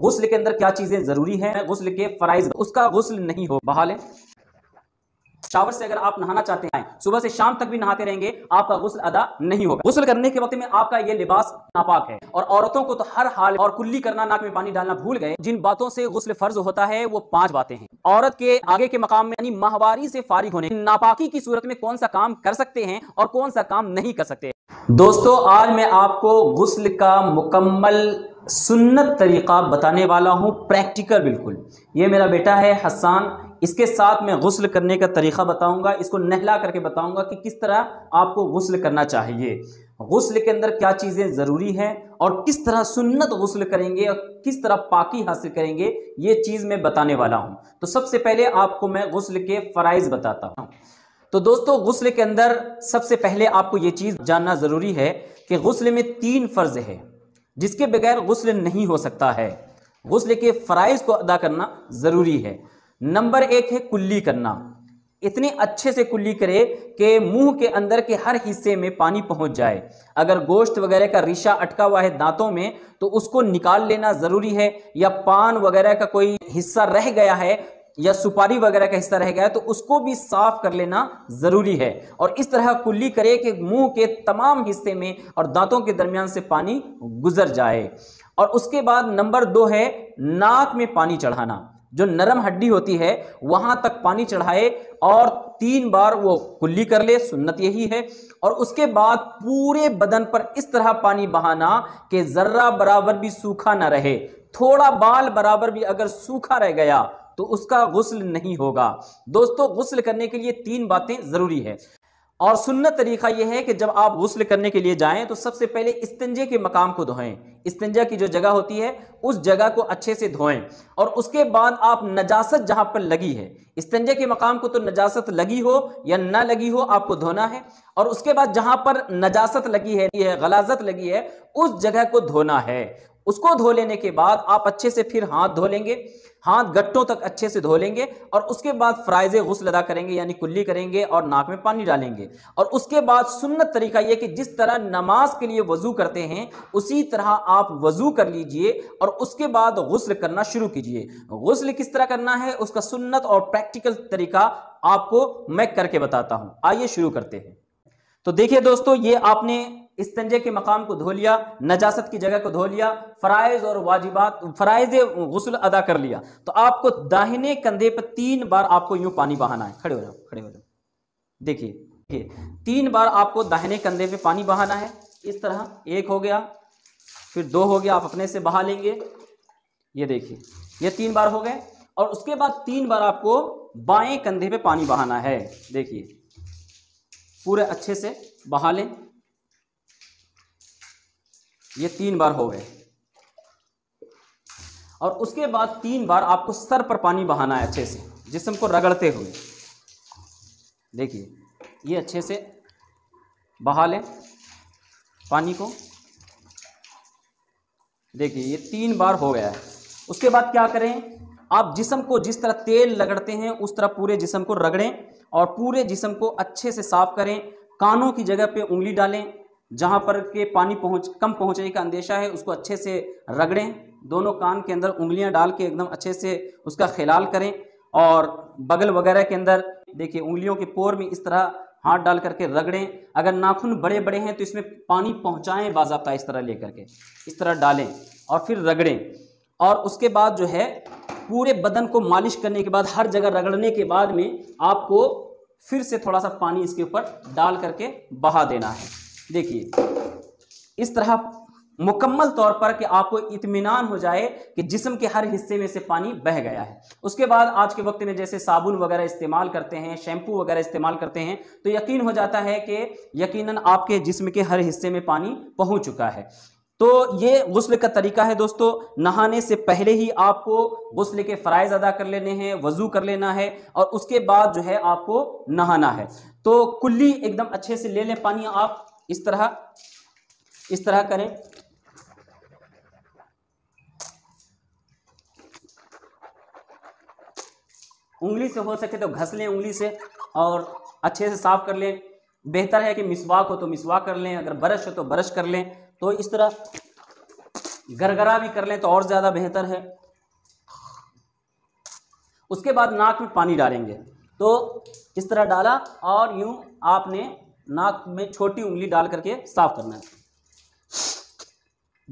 गुस्ल के अंदर क्या चीजें जरूरी है गुस्ल के फराइज उसका गुस्ल नहीं हो बहाल शावर से अगर आप नहाना चाहते हैं सुबह से शाम तक भी नहाते रहेंगे आपका गुस्ल अदा नहीं होगा गुस्ल करने के वक्त में आपका ये लिबास नापाक है और औरतों को तो हर हाल और कुल्ली करना नाक में पानी डालना भूल गए जिन बातों से गुस्ल फर्ज होता है वो पांच बातें हैं औरत के आगे के मकाम में यानी माहवारी से फारिग होने नापाकी की सूरत में कौन सा काम कर सकते हैं और कौन सा काम नहीं कर सकते दोस्तों आज मैं आपको गुस्ल का मुकम्मल सुन्नत तरीक़ा बताने वाला हूँ प्रैक्टिकल बिल्कुल ये मेरा बेटा है हसान इसके साथ मैं गसल करने का तरीक़ा बताऊँगा इसको नहला करके बताऊँगा कि किस तरह आपको गसल करना चाहिए गसल के अंदर क्या चीज़ें ज़रूरी हैं और किस तरह सुन्नत गसल करेंगे और किस तरह पाकि हासिल करेंगे ये चीज़ मैं बताने वाला हूँ तो सबसे पहले आपको मैं गसल के फ़रज़ बताता हूँ तो दोस्तों गसल के अंदर सबसे पहले आपको ये चीज़ जानना ज़रूरी है कि गसल में तीन फ़र्ज़ है जिसके बगैर गसल नहीं हो सकता है गसल के फ़रज़ को अदा करना ज़रूरी है नंबर एक है कुल्ली करना इतने अच्छे से कुल्ली करे कि मुंह के अंदर के हर हिस्से में पानी पहुंच जाए अगर गोश्त वगैरह का रिशा अटका हुआ है दांतों में तो उसको निकाल लेना ज़रूरी है या पान वगैरह का कोई हिस्सा रह गया है या सुपारी वगैरह का हिस्सा रह गया तो उसको भी साफ कर लेना ज़रूरी है और इस तरह कुल्ली करे कि मुंह के तमाम हिस्से में और दांतों के दरमियान से पानी गुजर जाए और उसके बाद नंबर दो है नाक में पानी चढ़ाना जो नरम हड्डी होती है वहां तक पानी चढ़ाए और तीन बार वो कुल्ली कर ले सुन्नत यही है और उसके बाद पूरे बदन पर इस तरह पानी बहाना कि ज़र्रा बराबर भी सूखा ना रहे थोड़ा बाल बराबर भी अगर सूखा रह गया तो उसका गसल नहीं होगा दोस्तों गसल करने के लिए तीन बातें ज़रूरी है और सुन्नत तरीका यह है कि जब आप गसल करने के लिए जाएं तो सबसे पहले इस्तंजे के मकाम को धोएं इस्तंजा की जो जगह होती है उस जगह को अच्छे से धोएं और उसके बाद आप नजासत जहां पर लगी है इस्तंजे के मकाम को तो नजासत लगी हो या ना लगी हो आपको धोना है और उसके बाद जहां पर नजासत लगी है गलाजत लगी है उस जगह को धोना है उसको धो लेने के बाद आप अच्छे से फिर हाथ धो लेंगे हाथ गट्टों तक अच्छे से धो लेंगे और उसके बाद फ्राइज गसल अदा करेंगे यानी कुल्ली करेंगे और नाक में पानी डालेंगे और उसके बाद सुन्नत तरीका यह कि जिस तरह नमाज के लिए वजू करते हैं उसी तरह आप वजू कर लीजिए और उसके बाद गसल करना शुरू कीजिए गसल किस तरह करना है उसका सुन्नत और प्रैक्टिकल तरीका आपको मैं करके बताता हूं आइए शुरू करते हैं तो देखिए दोस्तों ये आपने इस्तंजे के मकाम को धो लिया नजासत की जगह को धो लिया फ़राइज़ और वाजिबात फ़राइज़ गसल अदा कर लिया तो आपको दाहिने कंधे पर तीन बार आपको यूँ पानी बहाना है खड़े हो जाओ खड़े हो जाओ देखिए तीन बार आपको दाहिने कंधे पर पानी बहाना है इस तरह एक हो गया फिर दो हो गया आप अपने से बहा लेंगे ये देखिए ये तीन बार हो गए और उसके बाद तीन बार आपको बाएं कंधे पे पानी बहाना है देखिए पूरे अच्छे से बहा लें ये तीन बार हो गए और उसके बाद तीन बार आपको सर पर पानी बहाना है अच्छे से जिसम को रगड़ते हुए देखिए ये अच्छे से बहा लें पानी को देखिए ये तीन बार हो गया है उसके बाद क्या करें आप जिसम को जिस तरह तेल रगड़ते हैं उस तरह पूरे जिसम को रगड़ें और पूरे जिसम को अच्छे से साफ करें कानों की जगह पे उंगली डालें जहाँ पर के पानी पहुँच कम पहुँचने का अंदेशा है उसको अच्छे से रगड़ें दोनों कान के अंदर उंगलियाँ डाल के एकदम अच्छे से उसका खिलाल करें और बगल वगैरह के अंदर देखिए उंगलियों के पोर में इस तरह हाथ डाल करके रगड़ें अगर नाखून बड़े बड़े हैं तो इसमें पानी पहुँचाएँ बाबा इस तरह ले करके इस तरह डालें और फिर रगड़ें और उसके बाद जो है पूरे बदन को मालिश करने के बाद हर जगह रगड़ने के बाद में आपको फिर से थोड़ा सा पानी इसके ऊपर डाल करके बहा देना है देखिए इस तरह मुकम्मल तौर पर कि आपको इतमान हो जाए कि जिसम के हर हिस्से में से पानी बह गया है उसके बाद आज के वक्त में जैसे साबुन वगैरह इस्तेमाल करते हैं शैम्पू वगैरह इस्तेमाल करते हैं तो यकीन हो जाता है कि यकीनन आपके जिस्म के हर हिस्से में पानी पहुंच चुका है तो ये गसल का तरीका है दोस्तों नहाने से पहले ही आपको गसल के फ़रज़ अदा कर लेने हैं वज़ू कर लेना है और उसके बाद जो है आपको नहाना है तो कुल्ली एकदम अच्छे से ले लें पानी आप इस तरह इस तरह करें उंगली से हो सके तो घस लें उंगली से और अच्छे से साफ कर लें बेहतर है कि मिसवाक हो तो मिसवाक कर लें अगर ब्रश हो तो ब्रश कर लें तो इस तरह गरगरा भी कर लें तो और ज़्यादा बेहतर है उसके बाद नाक में पानी डालेंगे तो इस तरह डाला और यूं आपने नाक में छोटी उंगली डाल करके साफ करना है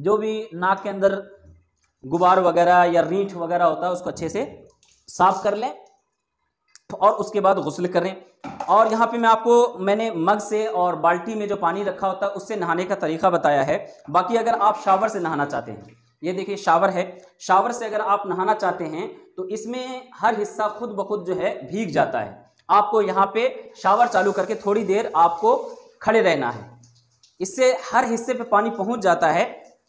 जो भी नाक के अंदर गुबार वगैरह या रीठ वगैरह होता है उसको अच्छे से साफ कर लें और उसके बाद गसल करें और यहाँ पे मैं आपको मैंने मग से और बाल्टी में जो पानी रखा होता है उससे नहाने का तरीका बताया है बाकी अगर आप शावर से नहाना चाहते हैं ये देखिए शावर है शावर से अगर आप नहाना चाहते हैं तो इसमें हर हिस्सा खुद ब खुद जो है भीग जाता है आपको यहाँ पे शावर चालू करके थोड़ी देर आपको खड़े रहना है इससे हर हिस्से पे पानी पहुँच जाता है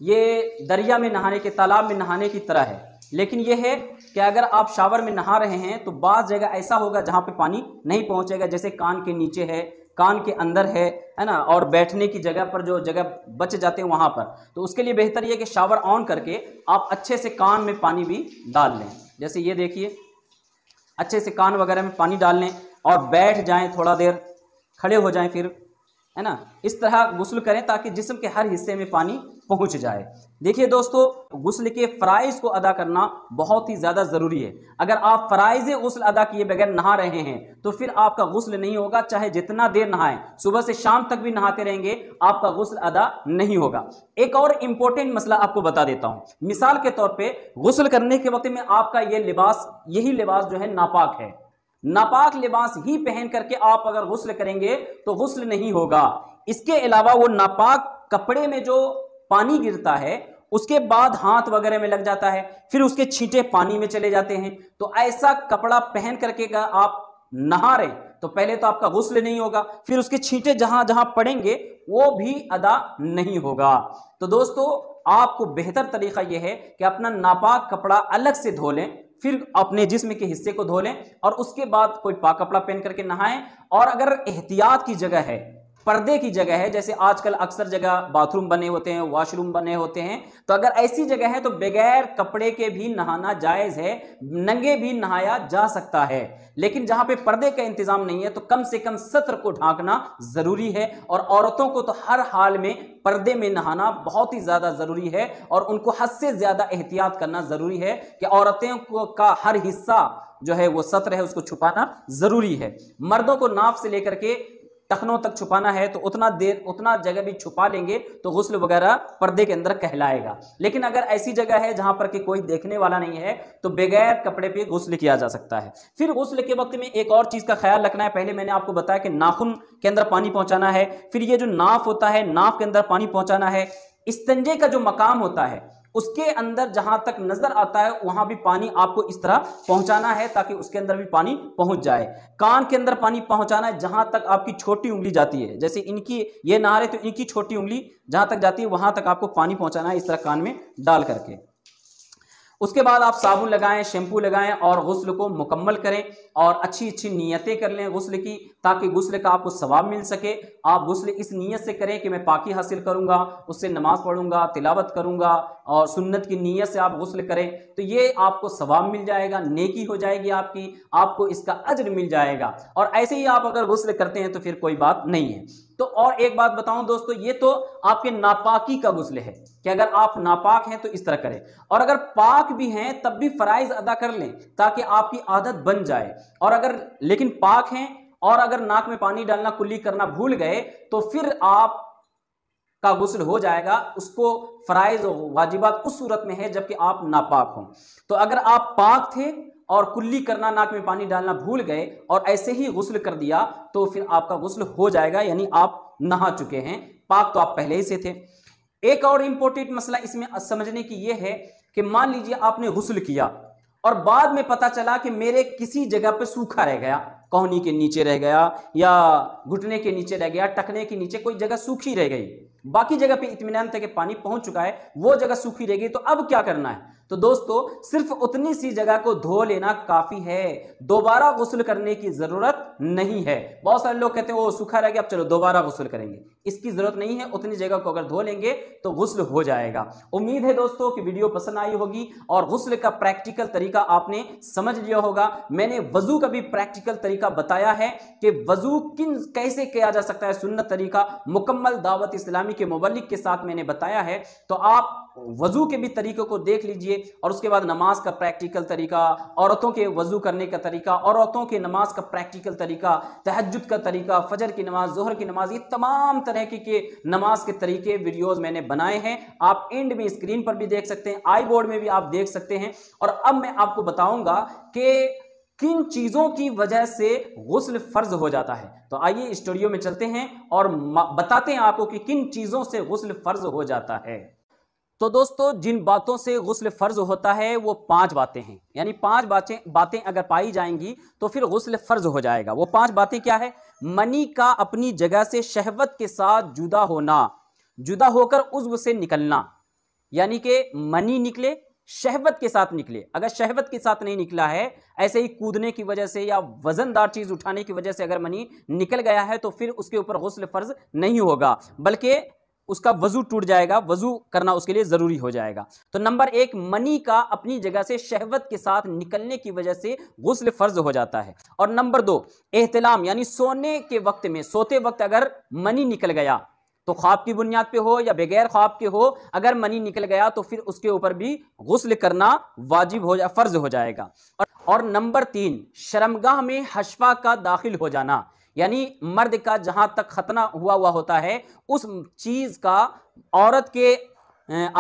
ये दरिया में नहाने के तालाब में नहाने की तरह है लेकिन यह है कि अगर आप शावर में नहा रहे हैं तो बाद जगह ऐसा होगा जहाँ पे पानी नहीं पहुँचेगा जैसे कान के नीचे है कान के अंदर है है ना और बैठने की जगह पर जो जगह बच जाते हैं वहाँ पर तो उसके लिए बेहतर ये कि शावर ऑन करके आप अच्छे से कान में पानी भी डाल लें जैसे ये देखिए अच्छे से कान वगैरह में पानी डाल लें और बैठ जाएं थोड़ा देर खड़े हो जाएं फिर है ना इस तरह गुस्ल करें ताकि जिसम के हर हिस्से में पानी पहुंच जाए देखिए दोस्तों गुस्ल के फ़राइज़ को अदा करना बहुत ही ज़्यादा ज़रूरी है अगर आप फ़राइज़ गसल अदा किए बगैर नहा रहे हैं तो फिर आपका गसल नहीं होगा चाहे जितना देर नहाएं सुबह से शाम तक भी नहाते रहेंगे आपका गसल अदा नहीं होगा एक और इम्पोर्टेंट मसला आपको बता देता हूँ मिसाल के तौर पर गसल करने के वक्त में आपका ये लिबास यही लिबास जो है नापाक है नापाक लिबास ही पहन करके आप अगर गुस्ल करेंगे तो गसल नहीं होगा इसके अलावा वो नापाक कपड़े में जो पानी गिरता है उसके बाद हाथ वगैरह में लग जाता है फिर उसके छींटे पानी में चले जाते हैं तो ऐसा कपड़ा पहन करके का आप नहा रहे तो पहले तो आपका गुस्ल नहीं होगा फिर उसके छींटे जहां जहां पड़ेंगे वो भी अदा नहीं होगा तो दोस्तों आपको बेहतर तरीका यह है कि अपना नापाक कपड़ा अलग से धो लें फिर अपने जिस्म के हिस्से को धो लें और उसके बाद कोई पाक कपड़ा पहन करके नहाएं और अगर एहतियात की जगह है पर्दे की जगह है जैसे आजकल अक्सर जगह बाथरूम बने होते हैं वॉशरूम बने होते हैं तो अगर ऐसी जगह है तो बगैर कपड़े के भी नहाना जायज़ है नंगे भी नहाया जा सकता है लेकिन जहां पे पर्दे का इंतजाम नहीं है तो कम से कम सत्र को ढांकना ज़रूरी है और औरतों को तो हर हाल में पर्दे में नहाना बहुत ही ज़्यादा ज़रूरी है और उनको हद से ज़्यादा एहतियात करना ज़रूरी है कि औरतों को का हर हिस्सा जो है वो सत्र है उसको छुपाना ज़रूरी है मर्दों को नाफ से लेकर के टखनों तक छुपाना है तो उतना देर उतना जगह भी छुपा लेंगे तो गसल वगैरह पर्दे के अंदर कहलाएगा लेकिन अगर ऐसी जगह है जहां पर कि कोई देखने वाला नहीं है तो बगैर कपड़े पे गसल किया जा सकता है फिर गसल के वक्त में एक और चीज़ का ख्याल रखना है पहले मैंने आपको बताया कि नाखून के अंदर पानी पहुंचाना है फिर ये जो नाफ होता है नाफ के अंदर पानी पहुंचाना है इस्तंजे का जो मकाम होता है उसके अंदर जहां तक नजर आता है वहां भी पानी आपको इस तरह पहुंचाना है ताकि उसके अंदर भी पानी पहुंच जाए कान के अंदर पानी पहुंचाना है जहां तक आपकी छोटी उंगली जाती है जैसे इनकी ये नहा रहे तो इनकी छोटी उंगली जहां तक जाती है वहां तक आपको पानी पहुंचाना है इस तरह कान में डाल करके उसके बाद आप साबुन लगाएं शैम्पू लगाएं और गसल को मुकम्मल करें और अच्छी अच्छी नीयतें कर लें गसल की ताकि गसल का आपको सवाब मिल सके आप गसल इस नीयत से करें कि मैं पाकि हासिल करूंगा उससे नमाज पढ़ूंगा तिलावत करूंगा और सुन्नत की नीयत से आप गसल करें तो ये आपको सवाब मिल जाएगा नेकी हो जाएगी आपकी आपको इसका अजर मिल जाएगा और ऐसे ही आप अगर गसल करते हैं तो फिर कोई बात नहीं है तो और एक बात बताऊं दोस्तों ये तो आपके नापाकी का गुसल है कि अगर आप नापाक हैं तो इस तरह करें और अगर पाक भी हैं तब भी फ़राइज़ अदा कर लें ताकि आपकी आदत बन जाए और अगर लेकिन पाक हैं और अगर नाक में पानी डालना कुल्ली करना भूल गए तो फिर आप का गुसल हो जाएगा उसको फ़राइज़ वाजिबात उस सूरत में है जबकि आप नापाक हों तो अगर आप पाक थे और कुल्ली करना नाक में पानी डालना भूल गए और ऐसे ही गुस्ल कर दिया तो फिर आपका गुस्ल हो जाएगा यानी आप नहा चुके हैं पाक तो आप पहले ही से थे एक और इंपॉर्टेंट मसला इसमें समझने की यह है कि मान लीजिए आपने गुस्ल किया और बाद में पता चला कि मेरे किसी जगह पर सूखा रह गया कोहनी के नीचे रह गया या घुटने के नीचे रह गया टकने के नीचे कोई जगह सूखी रह गई बाकी जगह पे इतमान तक पानी पहुंच चुका है वो जगह सूखी रह गई तो अब क्या करना है तो दोस्तों सिर्फ उतनी सी जगह को धो लेना काफी है दोबारा गुसल करने की जरूरत नहीं है बहुत सारे लोग कहते हैं वो सूखा रह गया अब चलो दोबारा गुसल करेंगे इसकी जरूरत नहीं है उतनी जगह को अगर धो लेंगे तो गुसल हो जाएगा उम्मीद है दोस्तों कि वीडियो पसंद आई होगी और गुसल का प्रैक्टिकल तरीका आपने समझ लिया होगा मैंने वजू का भी प्रैक्टिकल तरीका बताया है कि वजू किन कैसे किया जा सकता है सुन्नत तरीका मुकम्मल दावत इस्लामी के मुबलिक के साथ मैंने बताया है तो आप वज़ू के भी तरीक़ों को देख लीजिए और उसके बाद नमाज का प्रैक्टिकल तरीका औरतों के वज़ू करने का तरीका औरतों के नमाज का प्रैक्टिकल तरीका तहजद का तरीका फ़जर की नमाज जहर की नमाज ये तमाम तरह के, के नमाज के तरीके वीडियोज़ मैंने बनाए हैं आप एंड में स्क्रीन पर भी देख सकते हैं आई बोर्ड में भी आप देख सकते हैं और अब मैं आपको बताऊँगा कि किन चीज़ों की वजह से गसल फ़र्ज हो जाता है तो आइए स्टूडियो में चलते हैं और बताते हैं आपको कि किन चीज़ों से गसल फ़र्ज हो जाता है तो दोस्तों जिन बातों से गसल फ़र्ज होता है वो पांच बातें हैं यानी पांच बातें बातें अगर पाई जाएंगी तो फिर गसल फ़र्ज हो जाएगा वो पांच बातें क्या है मनी का अपनी जगह से शहवत के साथ जुदा होना जुदा होकर उज्व से निकलना यानी कि मनी निकले शहवत के साथ निकले अगर शहवत के साथ नहीं निकला है ऐसे ही कूदने की वजह से या वजनदार चीज़ उठाने की वजह से अगर मनी निकल गया है तो फिर उसके ऊपर गसल फ़र्ज नहीं होगा बल्कि उसका वजू टूट जाएगा वजू करना उसके लिए ज़रूरी हो जाएगा तो नंबर एक मनी का अपनी जगह से शहवत के साथ निकलने की वजह से गसल फ़र्ज हो जाता है और नंबर दो एहतलाम यानी सोने के वक्त में सोते वक्त अगर मनी निकल गया तो ख्वाब की बुनियाद पे हो या बगैर ख्वाब के हो अगर मनी निकल गया तो फिर उसके ऊपर भी गसल करना वाजिब हो जा फर्ज हो जाएगा और, और नंबर तीन शर्मगाह में हशवा का दाखिल हो जाना यानी मर्द का जहां तक खतना हुआ हुआ होता है उस चीज का औरत के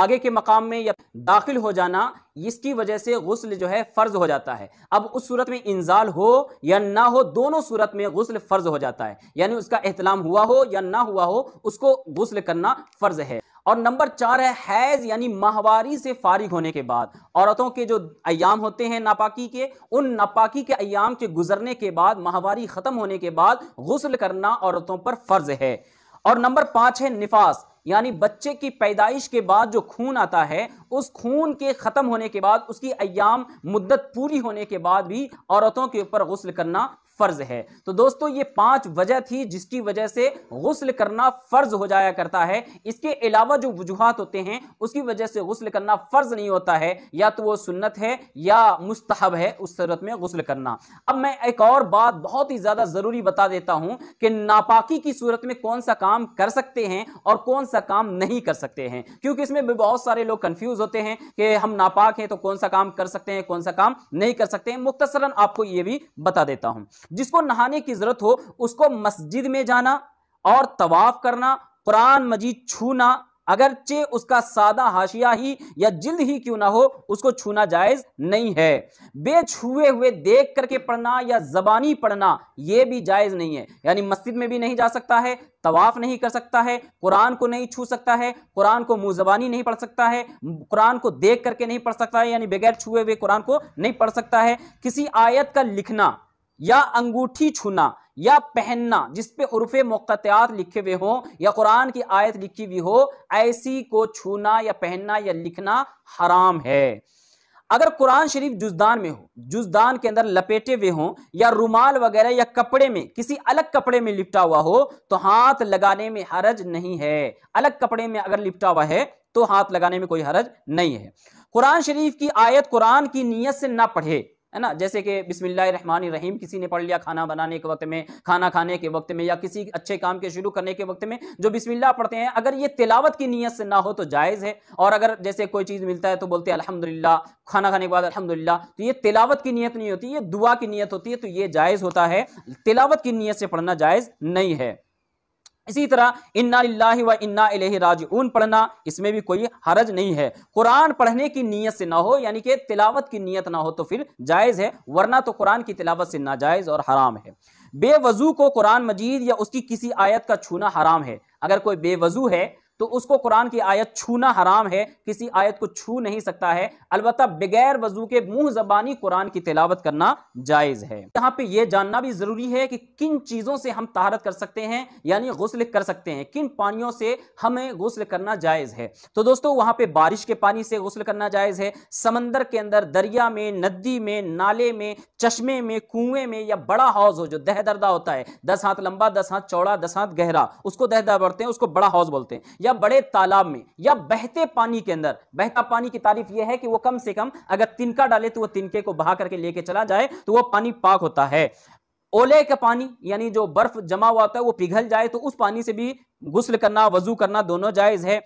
आगे के मकाम में या दाखिल हो जाना इसकी वजह से गसल जो है फ़र्ज हो जाता है अब उस सूरत में इंजाल हो या ना हो दोनों सूरत में गसल फ़र्ज हो जाता है यानी उसका एहतलाम हुआ हो या ना हुआ हो उसको गसल करना फ़र्ज है और नंबर चार है हैज यानी माहवारी से फारिग होने के बाद औरतों के जो अयाम होते हैं नापाकी के उन नापाकी के अयाम के गुजरने के बाद माहवारी ख़त्म होने के बाद गसल करना औरतों पर फ़र्ज है और नंबर पांच है निफास यानी बच्चे की पैदाइश के बाद जो खून आता है उस खून के ख़त्म होने के बाद उसकी अयाम मुद्दत पूरी होने के बाद भी औरतों के ऊपर गसल करना फ़र्ज़ है तो दोस्तों ये पांच वजह थी जिसकी वजह से गसल करना फ़र्ज़ हो जाया करता है इसके अलावा जो वजूहत होते हैं उसकी वजह से गसल करना फ़र्ज़ नहीं होता है या तो वो सुन्नत है या मुस्तहब है उस सूरत में गसल करना अब मैं एक और बात बहुत ही ज़्यादा ज़रूरी बता देता हूँ कि नापाकी की सूरत में कौन सा काम कर सकते हैं और कौन सा सा काम नहीं कर सकते हैं क्योंकि इसमें बहुत सारे लोग कंफ्यूज होते हैं कि हम नापाक हैं तो कौन सा काम कर सकते हैं कौन सा काम नहीं कर सकते हैं मुख्तसरन आपको यह भी बता देता हूं जिसको नहाने की जरूरत हो उसको मस्जिद में जाना और तवाफ करना कुरान मजीद छूना अगरचे उसका सादा हाशिया ही या जिल्द ही क्यों ना हो उसको छूना जायज नहीं है बेछुए हुए देख करके पढ़ना या जबानी पढ़ना यह भी जायज नहीं है यानी मस्जिद में भी नहीं जा सकता है तवाफ नहीं कर सकता है कुरान को नहीं छू सकता है कुरान को मुंह जबानी नहीं पढ़ सकता है कुरान को देख करके नहीं पढ़ सकता है यानी बगैर छुए हुए कुरान को नहीं पढ़ सकता है किसी आयत का लिखना या अंगूठी छूना या पहनना जिस पे उर्फ़े मुक़त्यात लिखे हुए हों या कुरान की आयत लिखी हुई हो ऐसी को छूना या पहनना या लिखना हराम है अगर कुरान शरीफ जुजदान में हो जुजदान के अंदर लपेटे हुए हों या रुमाल वगैरह या कपड़े में किसी अलग कपड़े में लिपटा हुआ हो तो हाथ लगाने में हरज नहीं है अलग कपड़े में अगर लिपटा हुआ है तो हाथ लगाने में कोई हरज नहीं है कुरान शरीफ की आयत कुरान की नीयत से ना पढ़े है ना जैसे कि रहीम किसी ने पढ़ लिया खाना बनाने के वक्त में खाना खाने के वक्त में या किसी अच्छे काम के शुरू करने के वक्त में जो बिस्मिल्लाह पढ़ते हैं अगर ये तिलावत की नीयत से ना हो तो जायज़ है और अगर जैसे कोई चीज़ मिलता है तो बोलते हैं अलहमदिल्ला खाना खाने के बाद अलहमदिल्ला तो ये तिलावत की नीयत नहीं होती ये दुआ की नीयत होती है तो ये जायज़ होता है तिलावत की नीयत से पढ़ना जायज़ नहीं है इसी तरह इन्ना लाही व इन्ना राज उन पढ़ना इसमें भी कोई हरज नहीं है कुरान पढ़ने की नीयत से ना हो यानी कि तिलावत की नीयत ना हो तो फिर जायज़ है वरना तो कुरान की तिलावत से नाजायज़ और हराम है बेवजू को कुरान मजीद या उसकी किसी आयत का छूना हराम है अगर कोई बेवजू है तो उसको कुरान की आयत छूना हराम है किसी आयत को छू नहीं सकता है अलबत् बगैर वजू के मुंह जबानी कुरान की तिलावत करना जायज़ है यहाँ पे यह जानना भी ज़रूरी है कि किन चीज़ों से हम तहारत कर सकते हैं यानी गसल कर सकते हैं किन पानियों से हमें गसल करना जायज़ है तो दोस्तों वहां पर बारिश के पानी से गसल करना जायज़ है समंदर के अंदर दरिया में नदी में नाले में चश्मे में कुएं में या बड़ा हौज हो जो दहदरदा होता है दस हाथ लंबा दस हाथ चौड़ा दस हाथ गहरा उसको दहदा बढ़ते हैं उसको बड़ा हौज बोलते हैं या बड़े तालाब में या बहते पानी के अंदर बहता पानी की तारीफ यह है कि वो कम से कम अगर तिनका डाले तो वो तिनके को बहा करके लेके चला जाए तो वो पानी पाक होता है ओले का पानी यानी जो बर्फ जमा हुआ होता है वो पिघल जाए तो उस पानी से भी गुस्ल करना वजू करना दोनों जायज है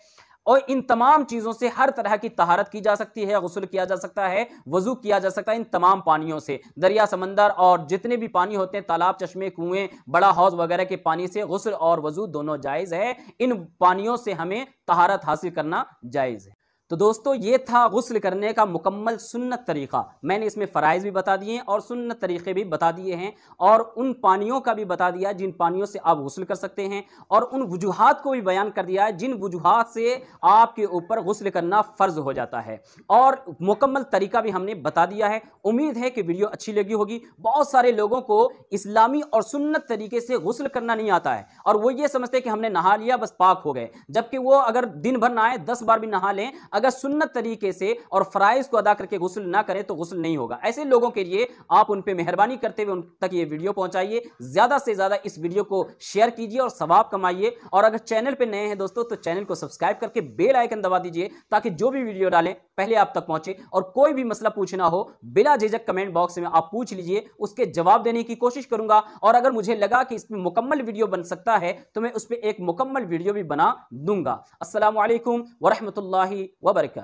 और इन तमाम चीज़ों से हर तरह की तहारत की जा सकती है गसल किया जा सकता है वजू किया जा सकता है इन तमाम पानियों से दरिया समंदर और जितने भी पानी होते हैं तालाब चश्मे कुएं बड़ा हौज वगैरह के पानी से गसल और वजू दोनों जायज़ है इन पानियों से हमें तहारत हासिल करना जायज़ है तो दोस्तों ये था गसल करने का मुकम्मल सुन्नत तरीक़ा मैंने इसमें फ़राइज़ भी बता दिए हैं और सुन्नत तरीक़े भी बता दिए हैं और उन पानियों का भी बता दिया जिन पानियों से आप गसल कर सकते हैं और उन वजूहत को भी बयान कर दिया है जिन वजूहत से आपके ऊपर गसल करना फ़र्ज़ हो जाता है और मुकम्मल तरीका भी हमने बता दिया है उम्मीद है कि वीडियो अच्छी लगी होगी बहुत सारे लोगों को इस्लामी और सुन्नत तरीके से गसल करना नहीं आता है और वो ये समझते कि हमने नहा लिया बस पाक हो गए जबकि वो अगर दिन भर नहाए दस बार भी नहा लें अगर सुन्नत तरीके से और फ़राइज़ को अदा करके गसल ना करें तो गसल नहीं होगा ऐसे लोगों के लिए आप उन पर मेहरबानी करते हुए उन तक ये वीडियो पहुँचाइए ज़्यादा से ज़्यादा इस वीडियो को शेयर कीजिए और सवाब कमाइए और अगर चैनल पर नए हैं दोस्तों तो चैनल को सब्सक्राइब करके बेल आइकन दबा दीजिए ताकि जो भी वीडियो डालें पहले आप तक पहुँचे और कोई भी मसला पूछना हो बिला झिझक कमेंट बॉक्स में आप पूछ लीजिए उसके जवाब देने की कोशिश करूंगा और अगर मुझे लगा कि इसमें मुकम्मल वीडियो बन सकता है तो मैं उस पर एक मुकम्मल वीडियो भी बना दूंगा असल वरहमल व وبركاته